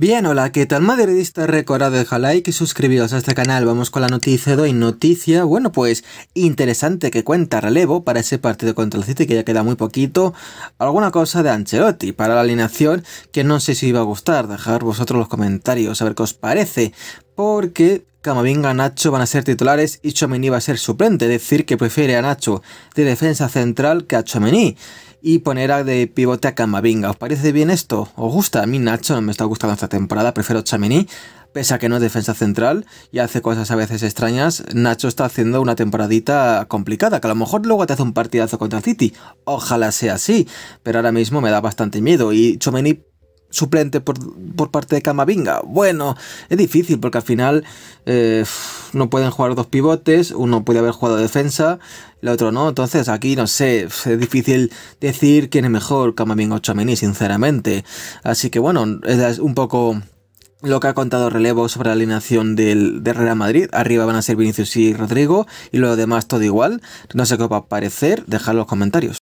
Bien, hola, ¿qué tal? Madridista recordad dejar like y suscribiros a este canal. Vamos con la noticia de hoy. Noticia, bueno, pues interesante que cuenta relevo para ese partido contra el City que ya queda muy poquito. Alguna cosa de Ancelotti para la alineación que no sé si iba a gustar. Dejar vosotros los comentarios a ver qué os parece. Porque Camavinga, Nacho van a ser titulares y Chomini va a ser suplente. Es decir, que prefiere a Nacho de defensa central que a Chomini y poner a de pivote a Camavinga. ¿Os parece bien esto? ¿Os gusta? A mí Nacho no me está gustando esta temporada, prefiero Chamení, pese a que no es defensa central y hace cosas a veces extrañas. Nacho está haciendo una temporadita complicada, que a lo mejor luego te hace un partidazo contra City. Ojalá sea así, pero ahora mismo me da bastante miedo y Chomeni suplente por, parte de Camavinga. Bueno, es difícil porque al final... Eh, no pueden jugar dos pivotes, uno puede haber jugado defensa, el otro no. Entonces aquí, no sé, es difícil decir quién es mejor, Camavinga o mini sinceramente. Así que bueno, es un poco lo que ha contado Relevo sobre la alineación del, de Real Madrid. Arriba van a ser Vinicius y Rodrigo, y lo demás todo igual. No sé qué va a parecer, dejar los comentarios.